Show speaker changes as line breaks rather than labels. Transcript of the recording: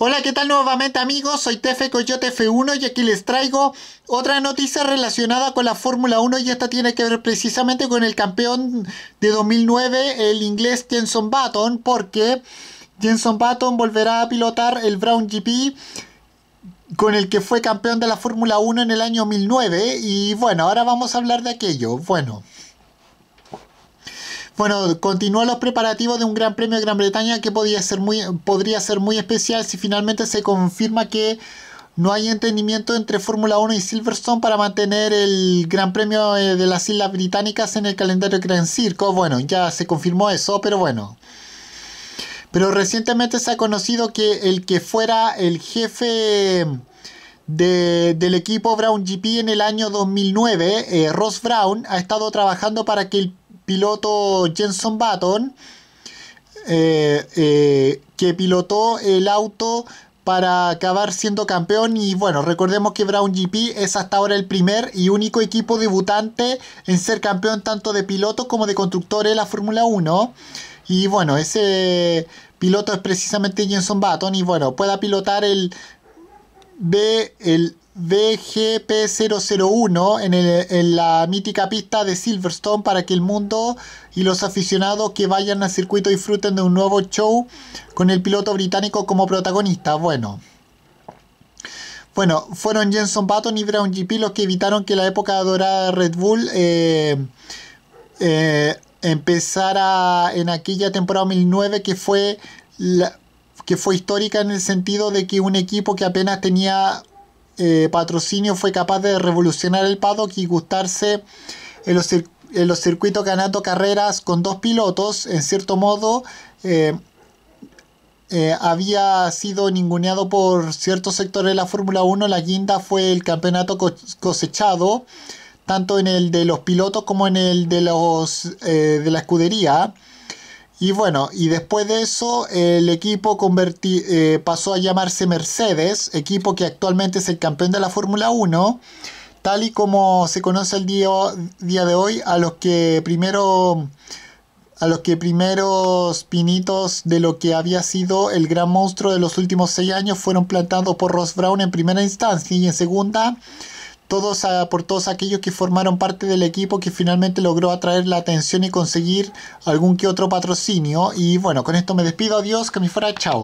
Hola, ¿qué tal nuevamente amigos? Soy Tefe Coyote F1 y aquí les traigo otra noticia relacionada con la Fórmula 1 y esta tiene que ver precisamente con el campeón de 2009, el inglés Jenson Button, porque Jenson Button volverá a pilotar el Brown GP con el que fue campeón de la Fórmula 1 en el año 2009 y bueno, ahora vamos a hablar de aquello. Bueno, bueno, continúan los preparativos de un Gran Premio de Gran Bretaña que ser muy, podría ser muy especial si finalmente se confirma que no hay entendimiento entre Fórmula 1 y Silverstone para mantener el Gran Premio eh, de las Islas Británicas en el calendario Gran Circo. Bueno, ya se confirmó eso, pero bueno. Pero recientemente se ha conocido que el que fuera el jefe del equipo Brown GP en el año 2009, eh, Ross Brown, ha estado trabajando para que el piloto Jenson Button, eh, eh, que pilotó el auto para acabar siendo campeón y bueno, recordemos que Brown GP es hasta ahora el primer y único equipo debutante en ser campeón tanto de pilotos como de constructores de la Fórmula 1 y bueno, ese piloto es precisamente Jenson Button y bueno, pueda pilotar el B, el BGP001 en, la mítica pista de Silverstone para que el mundo y los aficionados que vayan al circuito disfruten de un nuevo show con el piloto británico como protagonista. Bueno. Bueno, fueron Jenson Button y Brown GP los que evitaron que la época dorada de Red Bull eh, eh, empezara en aquella temporada 2009 que fue, que fue histórica en el sentido de que un equipo que apenas tenía eh, Patrocinio fue capaz de revolucionar el paddock y gustarse en los, circuitos ganando carreras con dos pilotos. En cierto modo, eh, eh, había sido ninguneado por ciertos sectores de la Fórmula 1. La guinda fue el campeonato cosechado, tanto en el de los pilotos como en el de la escudería. Y bueno, y después de eso el equipo eh, pasó a llamarse Mercedes, equipo que actualmente es el campeón de la Fórmula 1, tal y como se conoce el día, día de hoy a los que primero a los que primeros pinitos de lo que había sido el gran monstruo de los últimos seis años fueron plantados por Ross Brown en primera instancia y en segunda por todos aquellos que formaron parte del equipo que finalmente logró atraer la atención y conseguir algún que otro patrocinio. Y bueno, con esto me despido, adiós, que me fuera, chao.